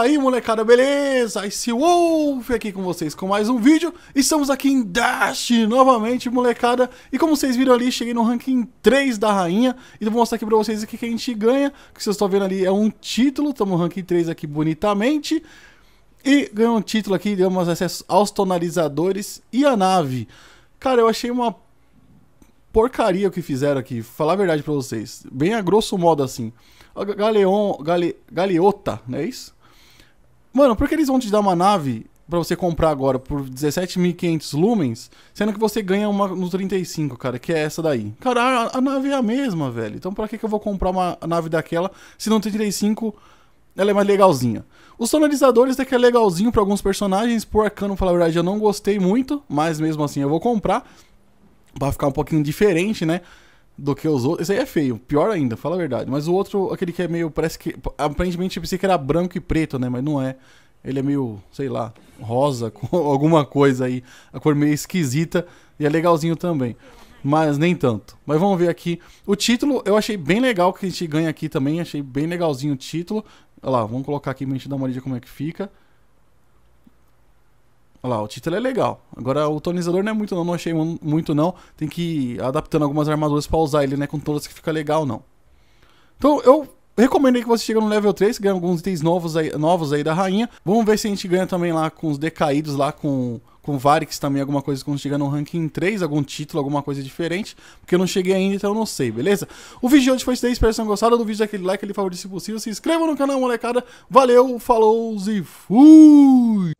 aí, molecada, beleza? Esse Wolf aqui com vocês com mais um vídeo. Estamos aqui em Dash novamente, molecada. E como vocês viram ali, cheguei no ranking 3 da rainha. E vou mostrar aqui pra vocês o que a gente ganha. O que vocês estão vendo ali é um título. Estamos no ranking 3 aqui bonitamente. E ganhou um título aqui, umas acesso aos tonalizadores e a nave. Cara, eu achei uma porcaria o que fizeram aqui. Falar a verdade pra vocês. Bem a grosso modo assim. Galeon, gale, Galeota, não é isso? Mano, por que eles vão te dar uma nave para você comprar agora por 17.500 lumens, sendo que você ganha uma no 35, cara, que é essa daí. Cara, a, a nave é a mesma, velho. Então pra que, que eu vou comprar uma nave daquela se não tem 35 ela é mais legalzinha. Os sonorizadores daqui é legalzinho para alguns personagens, por Arcano, falar a verdade, eu não gostei muito, mas mesmo assim eu vou comprar. Pra ficar um pouquinho diferente, né? do que os outros. Esse aí é feio, pior ainda, fala a verdade. Mas o outro, aquele que é meio, parece que. Aparentemente eu pensei que era branco e preto, né? Mas não é. Ele é meio, sei lá, rosa, com alguma coisa aí. A cor meio esquisita. E é legalzinho também. Mas nem tanto. Mas vamos ver aqui. O título eu achei bem legal que a gente ganha aqui também. Achei bem legalzinho o título. Olha lá, vamos colocar aqui pra gente dar uma olhada como é que fica. Olha lá, o título é legal. Agora o tonizador não é muito não, não achei muito não. Tem que ir adaptando algumas armaduras pra usar ele, né? Com todas que fica legal, não. Então eu recomendo que você chegue no level 3, ganhe alguns itens novos aí, novos aí da rainha. Vamos ver se a gente ganha também lá com os decaídos, lá com, com Varix também, alguma coisa quando chegar no ranking 3, algum título, alguma coisa diferente. Porque eu não cheguei ainda, então eu não sei, beleza? O vídeo de hoje foi isso espero que tenham gostado do vídeo, aquele like, aquele favorito se possível. Se inscreva no canal, molecada. Valeu, falou e fui!